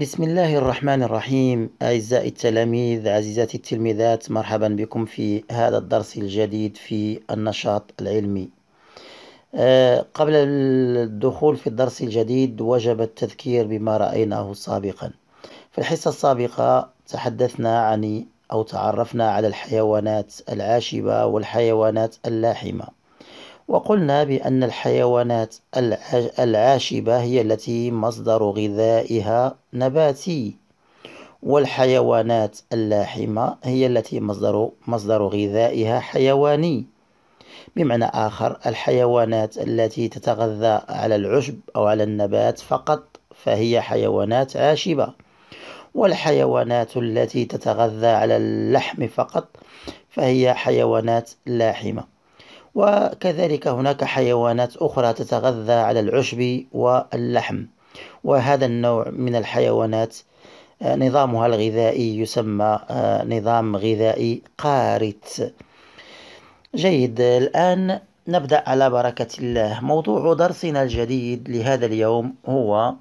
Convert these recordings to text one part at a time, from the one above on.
بسم الله الرحمن الرحيم أعزائي التلاميذ عزيزاتي التلميذات مرحبا بكم في هذا الدرس الجديد في النشاط العلمي قبل الدخول في الدرس الجديد وجب التذكير بما رأيناه سابقا في الحصة السابقة تحدثنا عن أو تعرفنا على الحيوانات العاشبة والحيوانات اللاحمة وقلنا بأن الحيوانات العاشبة هي التي مصدر غذائها نباتي والحيوانات اللاحمة هي التي مصدر, مصدر غذائها حيواني بمعنى آخر الحيوانات التي تتغذى على العشب أو على النبات فقط فهي حيوانات عاشبة والحيوانات التي تتغذى على اللحم فقط فهي حيوانات لاحمة وكذلك هناك حيوانات أخرى تتغذى على العشب واللحم وهذا النوع من الحيوانات آه، نظامها الغذائي يسمى آه، نظام غذائي قارت جيد الآن نبدأ على بركة الله موضوع درسنا الجديد لهذا اليوم هو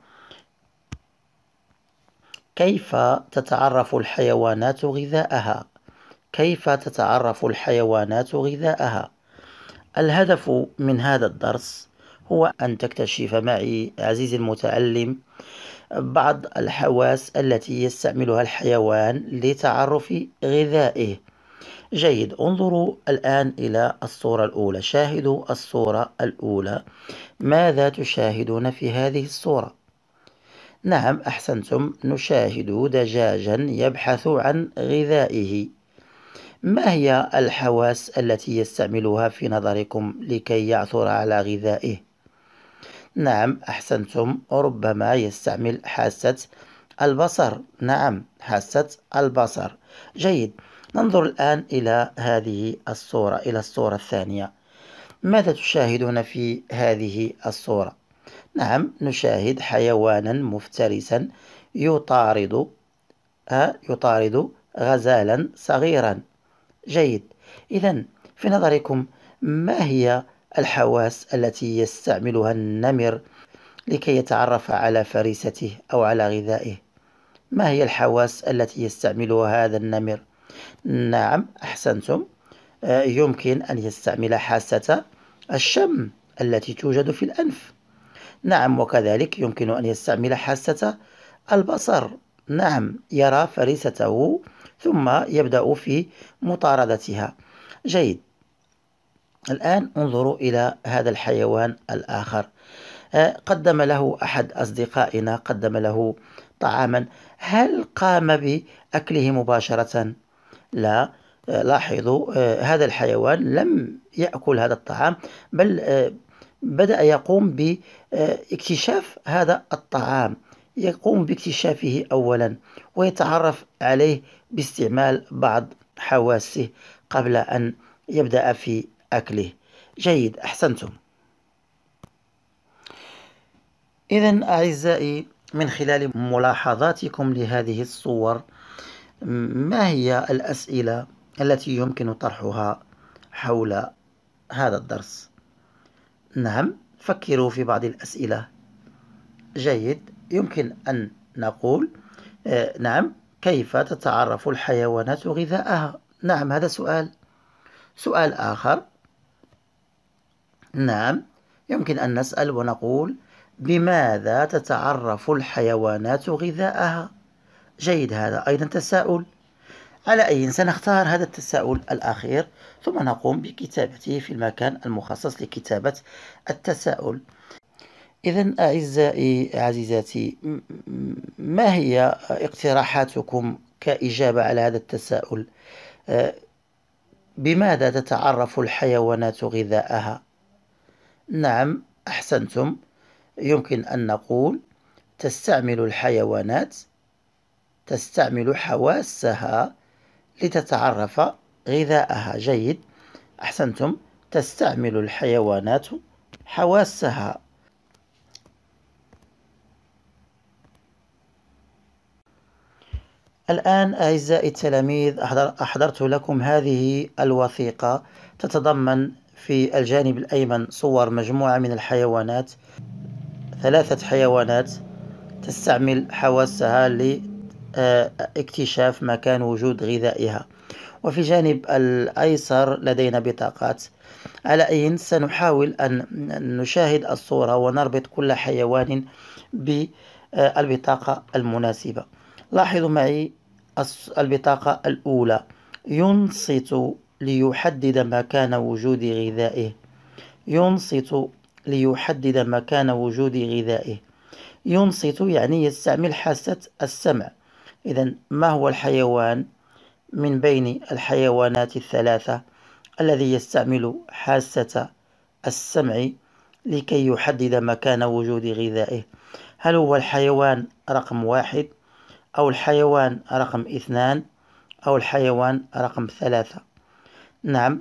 كيف تتعرف الحيوانات غذاءها كيف تتعرف الحيوانات غذاءها الهدف من هذا الدرس هو أن تكتشف معي عزيزي المتعلم بعض الحواس التي يستعملها الحيوان لتعرف غذائه جيد انظروا الآن إلى الصورة الأولى شاهدوا الصورة الأولى ماذا تشاهدون في هذه الصورة؟ نعم أحسنتم نشاهد دجاجا يبحث عن غذائه ما هي الحواس التي يستعملها في نظركم لكي يعثر على غذائه؟ نعم أحسنتم ربما يستعمل حاسة البصر نعم حاسة البصر جيد ننظر الآن إلى هذه الصورة إلى الصورة الثانية ماذا تشاهدون في هذه الصورة؟ نعم نشاهد حيوانا مفترسا يطارد يطارد غزالا صغيرا جيد إذا في نظركم ما هي الحواس التي يستعملها النمر لكي يتعرف على فريسته أو على غذائه ما هي الحواس التي يستعملها هذا النمر نعم أحسنتم آه، يمكن أن يستعمل حاسة الشم التي توجد في الأنف نعم وكذلك يمكن أن يستعمل حاسة البصر نعم يرى فريسته ثم يبدأ في مطاردتها جيد الآن انظروا إلى هذا الحيوان الآخر آه، قدم له أحد أصدقائنا قدم له طعاما هل قام بأكله مباشرة؟ لا آه، لاحظوا آه، هذا الحيوان لم يأكل هذا الطعام بل بدأ يقوم باكتشاف هذا الطعام يقوم باكتشافه أولا ويتعرف عليه باستعمال بعض حواسه قبل أن يبدأ في أكله جيد أحسنتم إذا أعزائي من خلال ملاحظاتكم لهذه الصور ما هي الأسئلة التي يمكن طرحها حول هذا الدرس؟ نعم فكروا في بعض الأسئلة جيد يمكن أن نقول آه، نعم كيف تتعرف الحيوانات غذاءها نعم هذا سؤال سؤال آخر نعم يمكن أن نسأل ونقول بماذا تتعرف الحيوانات غذاءها جيد هذا أيضا تساؤل على أي سنختار هذا التساؤل الأخير ثم نقوم بكتابته في المكان المخصص لكتابة التساؤل إذا أعزائي عزيزاتي ما هي اقتراحاتكم كإجابة على هذا التساؤل آه، بماذا تتعرف الحيوانات غذاءها؟ نعم أحسنتم يمكن أن نقول تستعمل الحيوانات تستعمل حواسها لتتعرف غذاءها جيد أحسنتم تستعمل الحيوانات حواسها الآن أعزائي التلاميذ أحضرت لكم هذه الوثيقة تتضمن في الجانب الأيمن صور مجموعة من الحيوانات ثلاثة حيوانات تستعمل حواسها لاكتشاف آه، مكان وجود غذائها وفي جانب الأيسر لدينا بطاقات على أي سنحاول أن نشاهد الصورة ونربط كل حيوان بالبطاقة آه، المناسبة لاحظوا معي البطاقة الأولى ينصت ليحدد مكان وجود غذائه ينصت ليحدد مكان وجود غذائه ينصت يعني يستعمل حاسة السمع إذا ما هو الحيوان من بين الحيوانات الثلاثة الذي يستعمل حاسة السمع لكي يحدد مكان وجود غذائه هل هو الحيوان رقم واحد أو الحيوان رقم اثنان أو الحيوان رقم ثلاثة نعم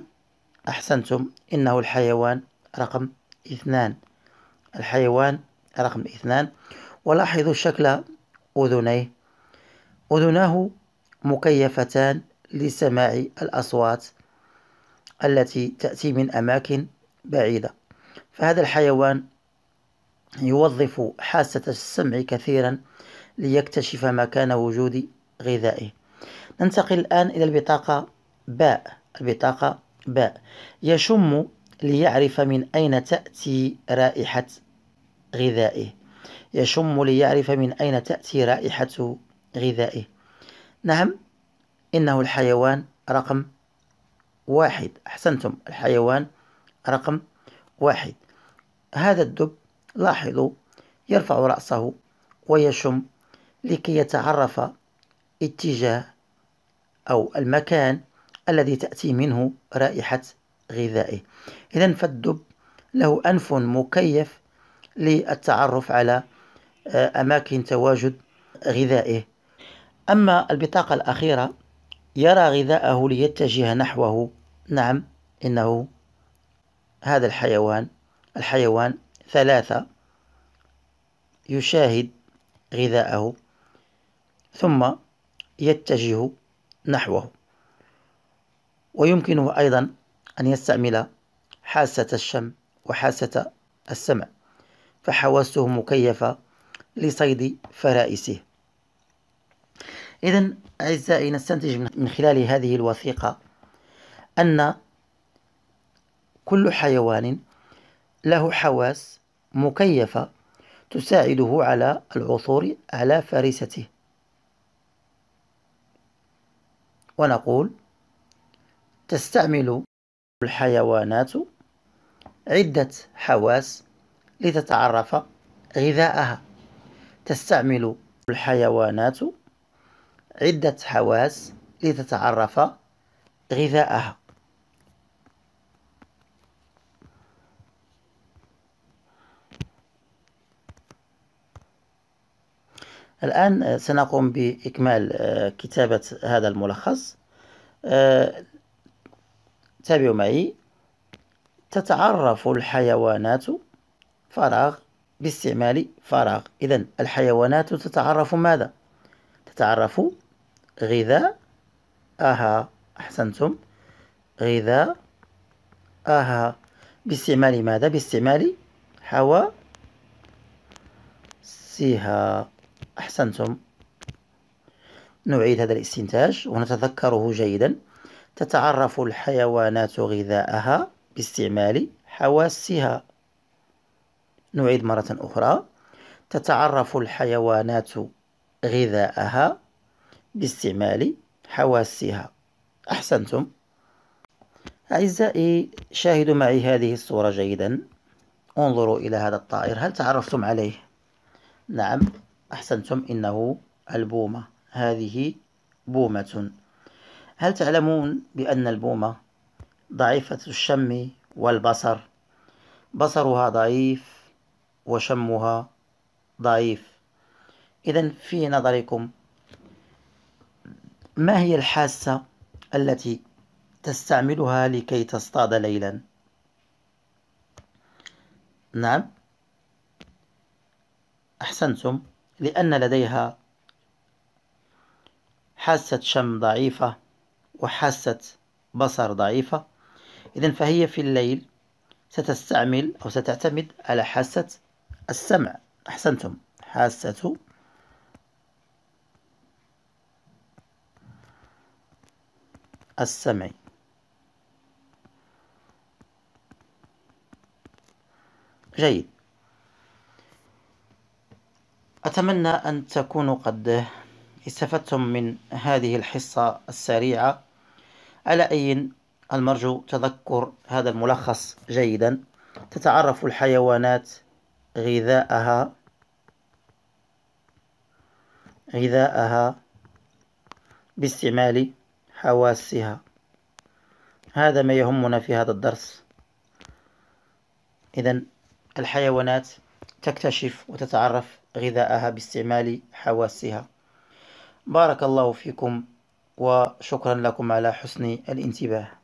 أحسنتم إنه الحيوان رقم اثنان الحيوان رقم اثنان ولاحظوا شكل أذنيه أذناه مكيفتان لسماع الأصوات التي تأتي من أماكن بعيدة فهذا الحيوان يوظف حاسة السمع كثيرا ليكتشف مكان وجود غذائه ننتقل الآن إلى البطاقة باء البطاقة باء يشم ليعرف من أين تأتي رائحة غذائه يشم ليعرف من أين تأتي رائحة غذائه نعم إنه الحيوان رقم واحد أحسنتم الحيوان رقم واحد هذا الدب لاحظوا يرفع رأسه ويشم لكي يتعرف اتجاه أو المكان الذي تأتي منه رائحة غذائه إذا فالدب له أنف مكيف للتعرف على آه، أماكن تواجد غذائه أما البطاقة الأخيرة يرى غذاءه ليتجه نحوه نعم إنه هذا الحيوان الحيوان ثلاثة يشاهد غذاءه ثم يتجه نحوه ويمكنه أيضا أن يستعمل حاسة الشم وحاسة السمع فحواسه مكيفة لصيد فرائسه إذا أعزائي نستنتج من خلال هذه الوثيقة أن كل حيوان له حواس مكيفة تساعده على العثور على فريسته ونقول تستعمل الحيوانات عدة حواس لتتعرف غذاءها تستعمل الحيوانات عدة حواس لتتعرف غذاءها الآن آه، سنقوم بإكمال آه، كتابة هذا الملخص آه، تابعوا معي تتعرف الحيوانات فراغ باستعمال فراغ إذا الحيوانات تتعرف ماذا؟ تتعرف غذاء أها أحسنتم غذاء أها باستعمال ماذا؟ باستعمال حواسها أحسنتم نعيد هذا الاستنتاج ونتذكره جيدا تتعرف الحيوانات غذاءها باستعمال حواسها نعيد مرة أخرى تتعرف الحيوانات غذاءها باستعمال حواسها أحسنتم أعزائي شاهدوا معي هذه الصورة جيدا انظروا إلى هذا الطائر هل تعرفتم عليه؟ نعم أحسنتم إنه البومة هذه بومة هل تعلمون بأن البومة ضعيفة الشم والبصر بصرها ضعيف وشمها ضعيف إذا في نظركم ما هي الحاسة التي تستعملها لكي تصطاد ليلا نعم أحسنتم لأن لديها حاسة شم ضعيفة وحاسة بصر ضعيفة إذا فهي في الليل ستستعمل أو ستعتمد على حاسة السمع أحسنتم حاسة السمع جيد أتمنى أن تكونوا قد استفدتم من هذه الحصة السريعة على أي المرجو تذكر هذا الملخص جيدا تتعرف الحيوانات غذاءها غذاءها باستعمال حواسها هذا ما يهمنا في هذا الدرس إذا الحيوانات تكتشف وتتعرف غذاءها باستعمال حواسها بارك الله فيكم وشكرا لكم على حسن الانتباه